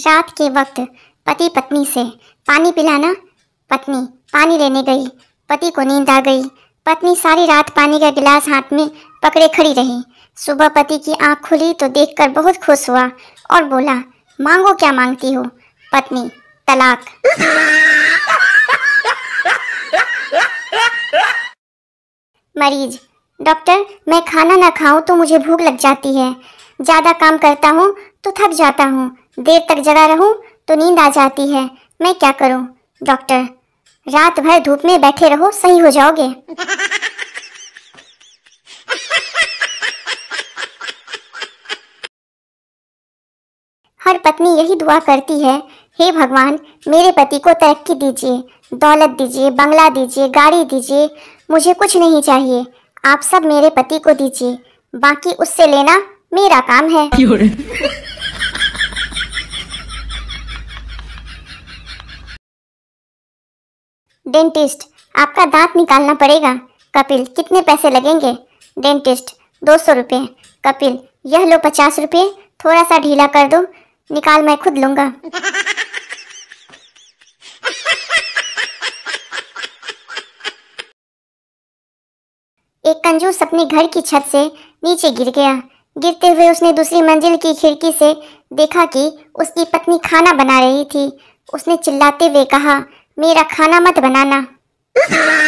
रात के वक्त पति पत्नी से पानी पिलाना पत्नी पानी लेने गई पति को नींद आ गई पत्नी सारी रात पानी का गिलास हाथ में पकड़े खड़ी रही सुबह पति की आंख खुली तो देखकर बहुत खुश हुआ और बोला मांगो क्या मांगती हो पत्नी तलाक मरीज डॉक्टर मैं खाना ना खाऊं तो मुझे भूख लग जाती है ज़्यादा काम करता हूँ तो थक जाता हूँ देर तक जगा रहूं तो नींद आ जाती है मैं क्या करूं डॉक्टर रात भर धूप में बैठे रहो सही हो जाओगे हर पत्नी यही दुआ करती है हे भगवान मेरे पति को तरक्की दीजिए दौलत दीजिए बंगला दीजिए गाड़ी दीजिए मुझे कुछ नहीं चाहिए आप सब मेरे पति को दीजिए बाकी उससे लेना मेरा काम है डेंटिस्ट आपका दांत निकालना पड़ेगा कपिल कितने पैसे लगेंगे डेंटिस्ट दो सौ रुपये कपिल यह लो पचास रुपये थोड़ा सा ढीला कर दो निकाल मैं खुद लूँगा एक कंजूस अपने घर की छत से नीचे गिर गया गिरते हुए उसने दूसरी मंजिल की खिड़की से देखा कि उसकी पत्नी खाना बना रही थी उसने चिल्लाते हुए कहा मेरा खाना मत बनाना